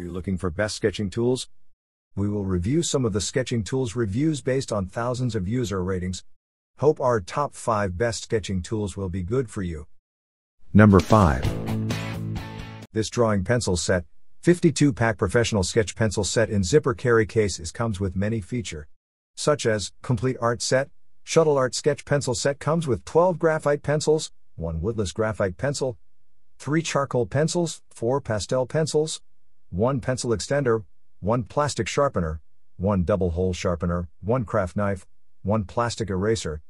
Are you looking for best sketching tools? We will review some of the sketching tools reviews based on thousands of user ratings. Hope our top 5 best sketching tools will be good for you. Number 5. This drawing pencil set, 52 pack professional sketch pencil set in zipper carry case is comes with many feature such as complete art set, shuttle art sketch pencil set comes with 12 graphite pencils, 1 woodless graphite pencil, 3 charcoal pencils, 4 pastel pencils, 1 pencil extender, 1 plastic sharpener, 1 double hole sharpener, 1 craft knife, 1 plastic eraser,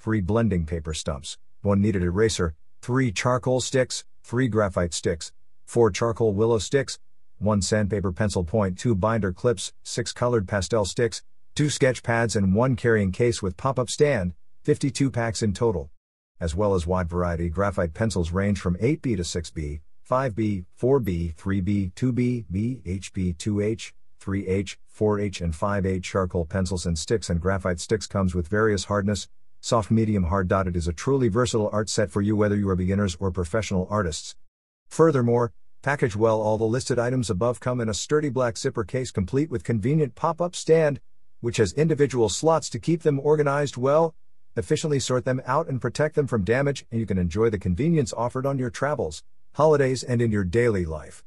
3 blending paper stumps, 1 kneaded eraser, 3 charcoal sticks, 3 graphite sticks, 4 charcoal willow sticks, 1 sandpaper pencil point, 2 binder clips, 6 colored pastel sticks, 2 sketch pads, and 1 carrying case with pop up stand, 52 packs in total. As well as wide variety graphite pencils range from 8B to 6B, 5B, 4B, 3B, 2B, B, HB, 2H, 3H, 4H, and 5A charcoal pencils and sticks and graphite sticks comes with various hardness, soft, medium, hard. It is a truly versatile art set for you whether you are beginners or professional artists. Furthermore, package well all the listed items above come in a sturdy black zipper case complete with convenient pop-up stand, which has individual slots to keep them organized well, efficiently sort them out and protect them from damage, and you can enjoy the convenience offered on your travels holidays, and in your daily life.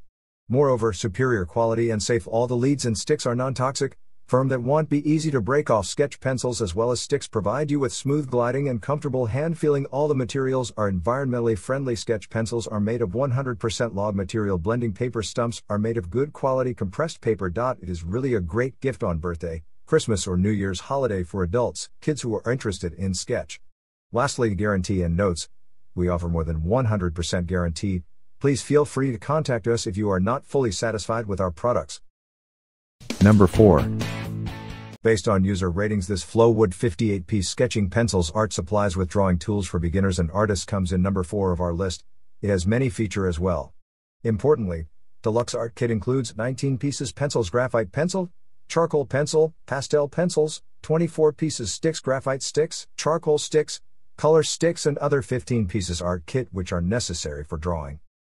Moreover, superior quality and safe all the leads and sticks are non toxic, firm that won't be easy to break off sketch pencils as well as sticks provide you with smooth gliding and comfortable hand feeling all the materials are environmentally friendly sketch pencils are made of 100% log material blending paper stumps are made of good quality compressed paper it is really a great gift on birthday christmas or new year's holiday for adults kids who are interested in sketch lastly guarantee and notes we offer more than 100% guarantee. Please feel free to contact us if you are not fully satisfied with our products. Number 4. Based on user ratings, this Flowwood 58 piece sketching pencils art supplies with drawing tools for beginners and artists comes in number 4 of our list. It has many feature as well. Importantly, Deluxe Art Kit includes 19 pieces pencils graphite pencil, charcoal pencil, pastel pencils, 24 pieces sticks graphite sticks, charcoal sticks, color sticks and other 15 pieces art kit which are necessary for drawing.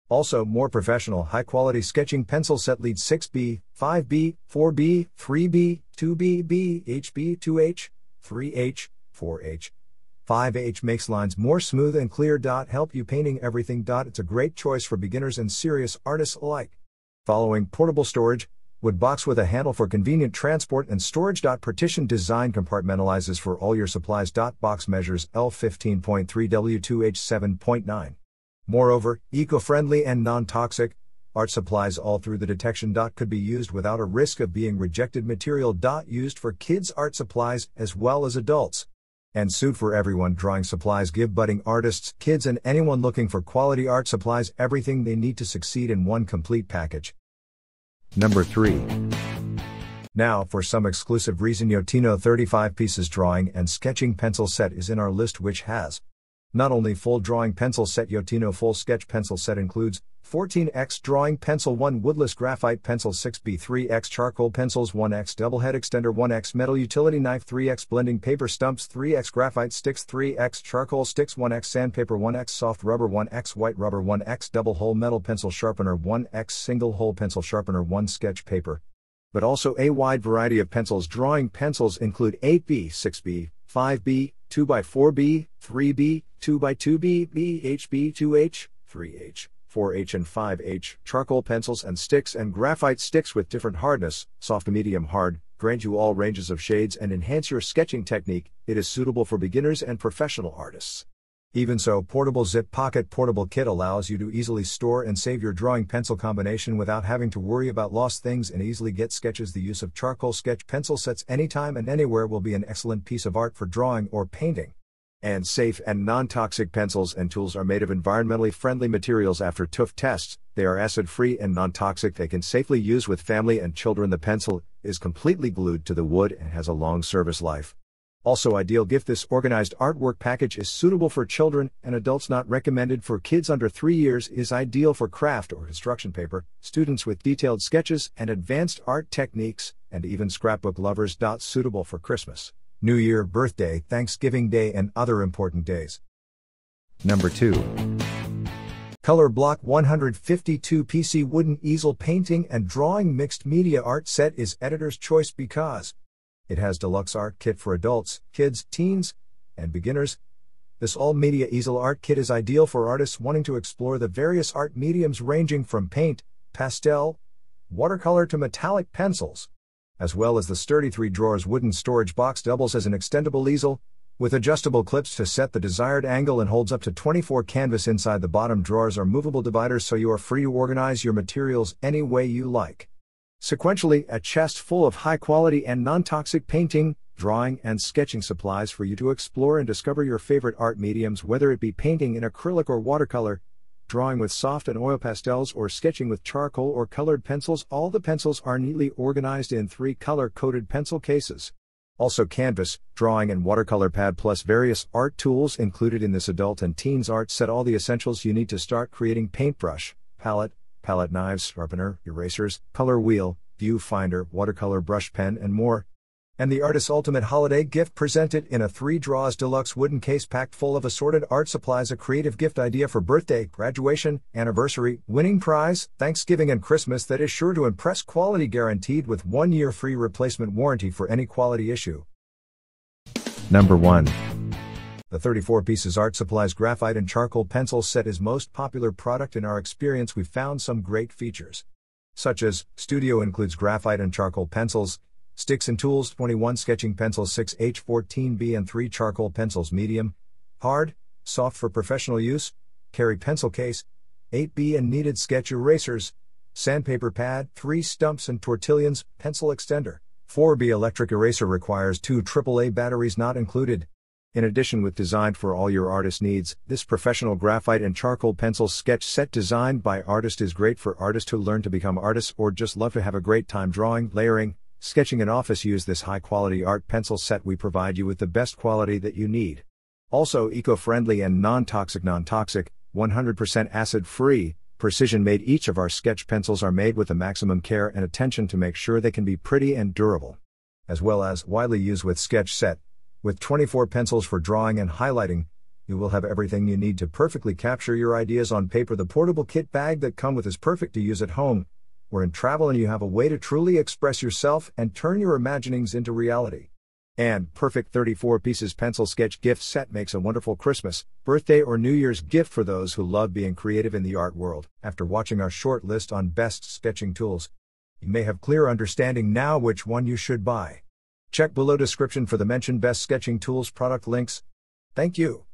Also, more professional high quality sketching pencil set lead 6B, 5B, 4B, 3B, 2 B, HB, 2H, 3H, 4H, 5H makes lines more smooth and clear. Dot Help you painting everything. Dot It's a great choice for beginners and serious artists alike. Following portable storage, Wood box with a handle for convenient transport and storage. Partition design compartmentalizes for all your supplies. Box measures L15.3 W2H7.9. Moreover, eco friendly and non toxic, art supplies all through the detection. Could be used without a risk of being rejected. Material. Used for kids' art supplies as well as adults and suit for everyone drawing supplies give budding artists kids and anyone looking for quality art supplies everything they need to succeed in one complete package Number 3. Now, for some exclusive reason Yotino 35 pieces drawing and sketching pencil set is in our list which has not only full drawing pencil set Yotino full sketch pencil set includes 14x drawing pencil 1 woodless graphite pencil 6b3x charcoal pencils 1x double head extender 1x metal utility knife 3x blending paper stumps 3x graphite sticks 3x charcoal sticks 1x sandpaper 1x soft rubber 1x white rubber 1x double hole metal pencil sharpener 1x single hole pencil sharpener 1 sketch paper but also a wide variety of pencils drawing pencils include 8b 6b 5b, 2x4b, 3b, 2x2b, bhb, 2h, 3h, 4h, and 5h, charcoal pencils and sticks and graphite sticks with different hardness, soft to medium hard, grant you all ranges of shades and enhance your sketching technique, it is suitable for beginners and professional artists. Even so, Portable Zip Pocket Portable Kit allows you to easily store and save your drawing pencil combination without having to worry about lost things and easily get sketches. The use of charcoal sketch pencil sets anytime and anywhere will be an excellent piece of art for drawing or painting. And safe and non toxic pencils and tools are made of environmentally friendly materials after TÜV tests. They are acid free and non toxic. They can safely use with family and children. The pencil is completely glued to the wood and has a long service life. Also ideal gift this organized artwork package is suitable for children and adults not recommended for kids under 3 years is ideal for craft or instruction paper, students with detailed sketches and advanced art techniques, and even scrapbook lovers. Suitable for Christmas, New Year, birthday, Thanksgiving Day and other important days. Number 2. Color Block 152 PC Wooden Easel Painting and Drawing Mixed Media Art Set is editor's choice because it has deluxe art kit for adults, kids, teens, and beginners. This all-media easel art kit is ideal for artists wanting to explore the various art mediums ranging from paint, pastel, watercolor to metallic pencils. As well as the sturdy three drawers wooden storage box doubles as an extendable easel, with adjustable clips to set the desired angle and holds up to 24 canvas inside the bottom drawers are movable dividers so you are free to organize your materials any way you like. Sequentially, a chest full of high quality and non toxic painting, drawing, and sketching supplies for you to explore and discover your favorite art mediums, whether it be painting in acrylic or watercolor, drawing with soft and oil pastels, or sketching with charcoal or colored pencils. All the pencils are neatly organized in three color coded pencil cases. Also, canvas, drawing, and watercolor pad, plus various art tools included in this adult and teens art set all the essentials you need to start creating paintbrush, palette, palette knives, sharpener, erasers, color wheel, viewfinder, watercolor brush pen, and more. And the artist's ultimate holiday gift presented in a three draws deluxe wooden case packed full of assorted art supplies, a creative gift idea for birthday, graduation, anniversary, winning prize, Thanksgiving, and Christmas that is sure to impress quality guaranteed with one year free replacement warranty for any quality issue. Number 1. The 34 pieces art supplies graphite and charcoal pencil set is most popular product in our experience we found some great features. Such as, studio includes graphite and charcoal pencils, sticks and tools 21 sketching pencils 6H14B and 3 charcoal pencils medium, hard, soft for professional use, carry pencil case, 8B and needed sketch erasers, sandpaper pad, 3 stumps and tortillions, pencil extender. 4B electric eraser requires two AAA batteries not included, in addition with designed for all your artist needs, this professional graphite and charcoal pencil sketch set designed by artist is great for artists who learn to become artists or just love to have a great time drawing, layering, sketching and office use this high quality art pencil set we provide you with the best quality that you need. Also eco-friendly and non-toxic non-toxic, 100% acid-free, precision made each of our sketch pencils are made with the maximum care and attention to make sure they can be pretty and durable. As well as widely used with sketch set, with 24 pencils for drawing and highlighting, you will have everything you need to perfectly capture your ideas on paper. The portable kit bag that come with is perfect to use at home or in travel and you have a way to truly express yourself and turn your imaginings into reality. And perfect 34 pieces pencil sketch gift set makes a wonderful Christmas, birthday, or New Year's gift for those who love being creative in the art world. After watching our short list on best sketching tools, you may have clear understanding now which one you should buy. Check below description for the mentioned best sketching tools product links. Thank you.